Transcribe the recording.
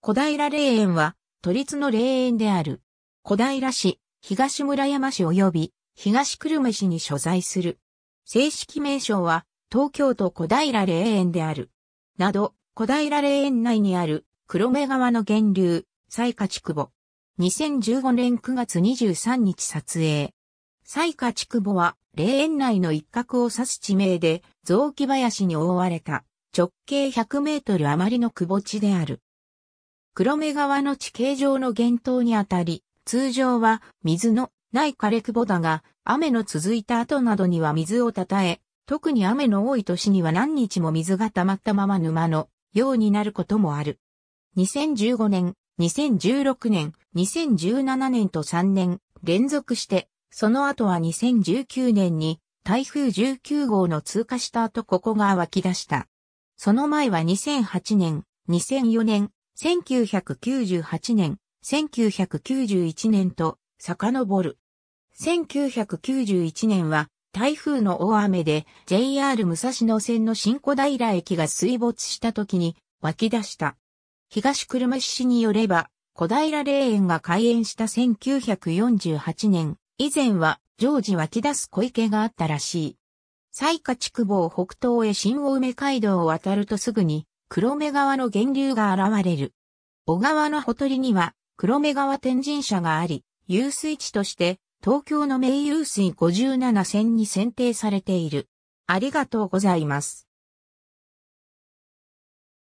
小平霊園は、都立の霊園である。小平市、東村山市及び、東久留米市に所在する。正式名称は、東京都小平霊園である。など、小平霊園内にある、黒目川の源流、西下地区母。2015年9月23日撮影。西下地区母は、霊園内の一角を指す地名で、雑木林に覆われた、直径100メートル余りの窪地である。黒目川の地形上の源頭にあたり、通常は水のない枯れ窪だが、雨の続いた後などには水をたたえ、特に雨の多い年には何日も水が溜まったまま沼のようになることもある。2015年、2016年、2017年と3年連続して、その後は2019年に台風19号の通過した後ここが湧き出した。その前は2008年、2004年、1998年、1991年と遡る。1991年は台風の大雨で JR 武蔵野線の新小平駅が水没した時に湧き出した。東久留米市によれば、小平霊園が開園した1948年、以前は常時湧き出す小池があったらしい。西下地区防北東へ新大梅街道を渡るとすぐに黒目川の源流が現れる。小川のほとりには黒目川天神社があり、遊水地として東京の名遊水57選に選定されている。ありがとうございます。